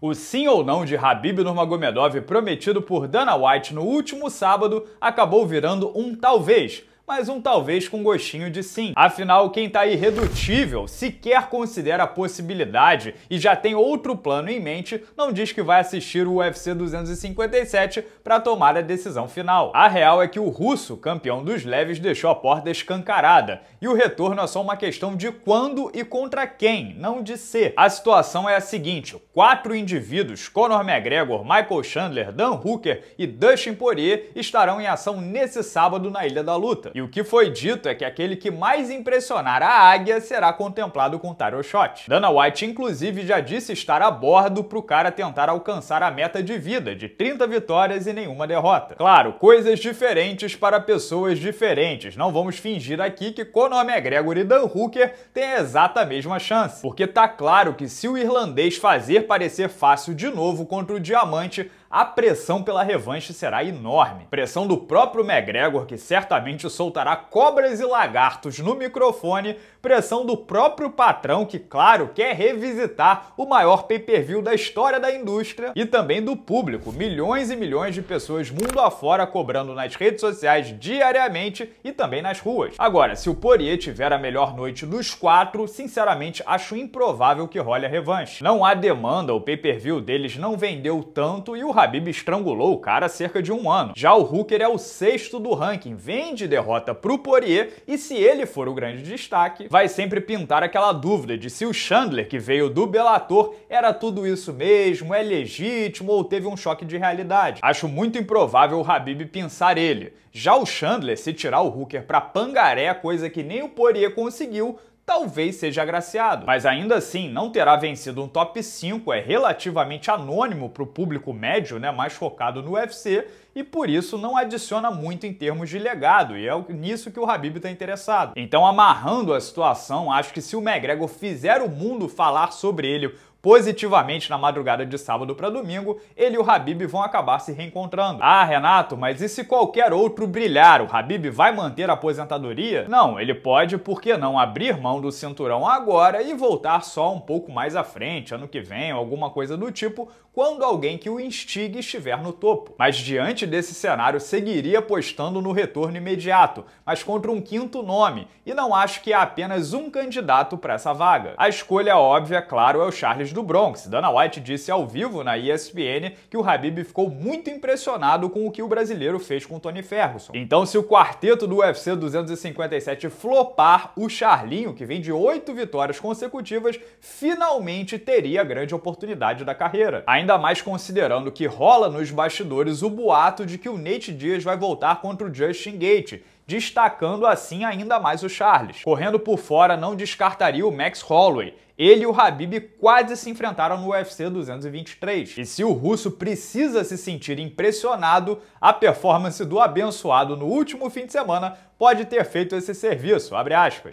O sim ou não de Habib Nurmagomedov prometido por Dana White no último sábado acabou virando um talvez, mas um talvez com gostinho de sim. Afinal, quem tá irredutível sequer considera a possibilidade e já tem outro plano em mente, não diz que vai assistir o UFC 257 para tomar a decisão final. A real é que o russo, campeão dos leves, deixou a porta escancarada, e o retorno é só uma questão de quando e contra quem, não de se. A situação é a seguinte, quatro indivíduos, Conor McGregor, Michael Chandler, Dan Hooker e Dustin Poirier, estarão em ação nesse sábado na Ilha da Luta. E o que foi dito é que aquele que mais impressionar a águia será contemplado com tarot shot. Dana White, inclusive, já disse estar a bordo pro cara tentar alcançar a meta de vida, de 30 vitórias e nenhuma derrota. Claro, coisas diferentes para pessoas diferentes. Não vamos fingir aqui que o nome Gregory Dan Hooker tem a exata mesma chance. Porque tá claro que se o irlandês fazer parecer fácil de novo contra o diamante, a pressão pela revanche será enorme. Pressão do próprio McGregor, que certamente soltará cobras e lagartos no microfone, pressão do próprio patrão, que, claro, quer revisitar o maior pay-per-view da história da indústria, e também do público, milhões e milhões de pessoas mundo afora cobrando nas redes sociais diariamente e também nas ruas. Agora, se o Poirier tiver a melhor noite dos quatro, sinceramente acho improvável que role a revanche. Não há demanda, o pay-per-view deles não vendeu tanto e o o Habib estrangulou o cara há cerca de um ano. Já o Hooker é o sexto do ranking, vem de derrota pro Poirier e se ele for o grande destaque, vai sempre pintar aquela dúvida de se o Chandler, que veio do Bellator, era tudo isso mesmo, é legítimo ou teve um choque de realidade. Acho muito improvável o Habib pensar ele. Já o Chandler, se tirar o Hooker pra pangaré, coisa que nem o Poirier conseguiu, talvez seja agraciado, mas ainda assim não terá vencido um top 5, é relativamente anônimo para o público médio, né, mais focado no UFC, e por isso não adiciona muito em termos de legado, e é nisso que o Habib está interessado. Então, amarrando a situação, acho que se o McGregor fizer o mundo falar sobre ele Positivamente, na madrugada de sábado para domingo, ele e o Habib vão acabar se reencontrando. Ah, Renato, mas e se qualquer outro brilhar? O Habib vai manter a aposentadoria? Não, ele pode, por que não, abrir mão do cinturão agora e voltar só um pouco mais à frente, ano que vem, alguma coisa do tipo, quando alguém que o instigue estiver no topo. Mas diante desse cenário, seguiria apostando no retorno imediato, mas contra um quinto nome, e não acho que há apenas um candidato para essa vaga. A escolha óbvia, é claro, é o Charles do Bronx. Dana White disse ao vivo na ESPN que o Habib ficou muito impressionado com o que o brasileiro fez com Tony Ferguson. Então, se o quarteto do UFC 257 flopar, o Charlinho, que vem de oito vitórias consecutivas, finalmente teria a grande oportunidade da carreira. Ainda mais considerando que rola nos bastidores o boato de que o Nate Diaz vai voltar contra o Justin Gate destacando assim ainda mais o Charles. Correndo por fora, não descartaria o Max Holloway. Ele e o Habib quase se enfrentaram no UFC 223. E se o russo precisa se sentir impressionado, a performance do abençoado no último fim de semana pode ter feito esse serviço,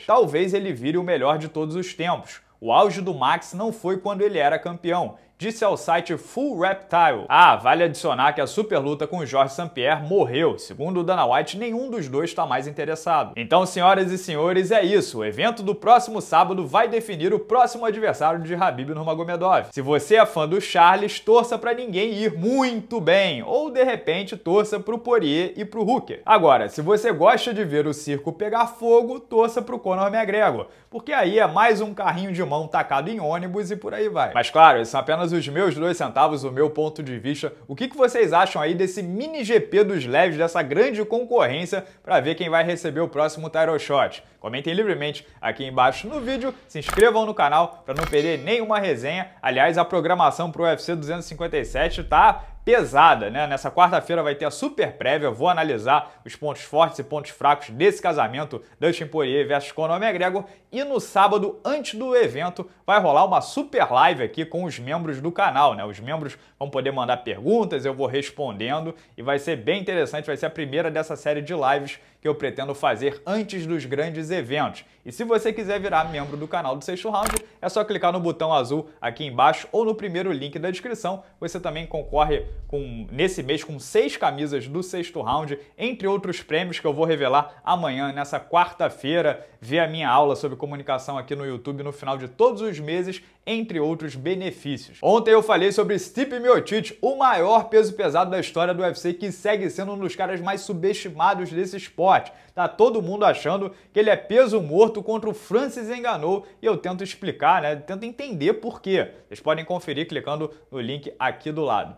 Talvez ele vire o melhor de todos os tempos. O auge do Max não foi quando ele era campeão, disse ao site Full Reptile. Ah, vale adicionar que a super luta com Jorge St-Pierre morreu. Segundo Dana White, nenhum dos dois está mais interessado. Então, senhoras e senhores, é isso. O evento do próximo sábado vai definir o próximo adversário de Habib Nurmagomedov. Se você é fã do Charles, torça para ninguém ir muito bem, ou de repente torça pro Poirier e pro Hooker. Agora, se você gosta de ver o circo pegar fogo, torça pro Conor McGregor, porque aí é mais um carrinho de mão tacado em ônibus e por aí vai. Mas claro, isso são é apenas apenas os meus dois centavos, o meu ponto de vista. O que, que vocês acham aí desse mini GP dos leves, dessa grande concorrência para ver quem vai receber o próximo Tyro Shot? Comentem livremente aqui embaixo no vídeo, se inscrevam no canal para não perder nenhuma resenha. Aliás, a programação para o UFC 257 tá pesada, né? Nessa quarta-feira vai ter a super prévia, vou analisar os pontos fortes e pontos fracos desse casamento Dustin Poirier versus Conor McGregor e no sábado, antes do evento, vai rolar uma super live aqui com os membros do canal, né? Os membros vão poder mandar perguntas, eu vou respondendo e vai ser bem interessante, vai ser a primeira dessa série de lives que eu pretendo fazer antes dos grandes eventos. E se você quiser virar membro do canal do Sexto Round, é só clicar no botão azul aqui embaixo ou no primeiro link da descrição. Você também concorre com, nesse mês com seis camisas do sexto round, entre outros prêmios que eu vou revelar amanhã, nessa quarta-feira. Vê a minha aula sobre comunicação aqui no YouTube no final de todos os meses, entre outros benefícios. Ontem eu falei sobre Stipe Miocic, o maior peso pesado da história do UFC, que segue sendo um dos caras mais subestimados desse esporte. Tá todo mundo achando que ele é peso morto contra o Francis Enganou e eu tento explicar, né? Tento entender por quê. Vocês podem conferir clicando no link aqui do lado.